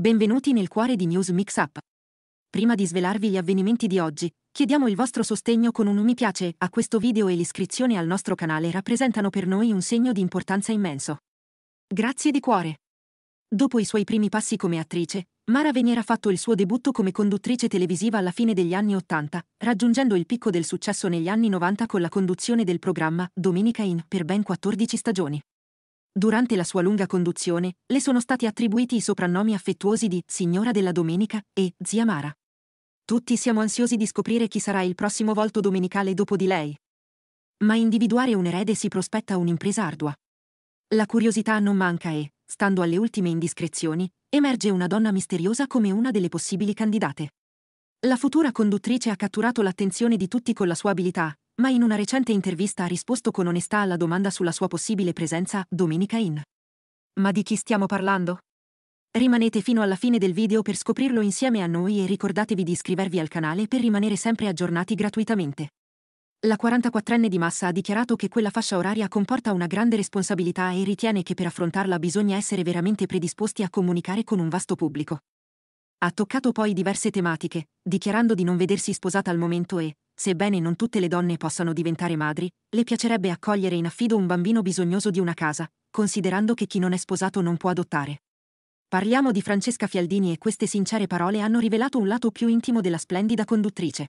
Benvenuti nel cuore di News Mixup. Prima di svelarvi gli avvenimenti di oggi, chiediamo il vostro sostegno con un mi piace a questo video e l'iscrizione al nostro canale rappresentano per noi un segno di importanza immenso. Grazie di cuore. Dopo i suoi primi passi come attrice, Mara Venier ha fatto il suo debutto come conduttrice televisiva alla fine degli anni Ottanta, raggiungendo il picco del successo negli anni 90 con la conduzione del programma Domenica In per ben 14 stagioni. Durante la sua lunga conduzione, le sono stati attribuiti i soprannomi affettuosi di Signora della Domenica e Zia Mara. Tutti siamo ansiosi di scoprire chi sarà il prossimo volto domenicale dopo di lei. Ma individuare un erede si prospetta un'impresa ardua. La curiosità non manca e, stando alle ultime indiscrezioni, emerge una donna misteriosa come una delle possibili candidate. La futura conduttrice ha catturato l'attenzione di tutti con la sua abilità, ma in una recente intervista ha risposto con onestà alla domanda sulla sua possibile presenza domenica in. Ma di chi stiamo parlando? Rimanete fino alla fine del video per scoprirlo insieme a noi e ricordatevi di iscrivervi al canale per rimanere sempre aggiornati gratuitamente. La 44enne di Massa ha dichiarato che quella fascia oraria comporta una grande responsabilità e ritiene che per affrontarla bisogna essere veramente predisposti a comunicare con un vasto pubblico. Ha toccato poi diverse tematiche, dichiarando di non vedersi sposata al momento e, sebbene non tutte le donne possano diventare madri, le piacerebbe accogliere in affido un bambino bisognoso di una casa, considerando che chi non è sposato non può adottare. Parliamo di Francesca Fialdini e queste sincere parole hanno rivelato un lato più intimo della splendida conduttrice.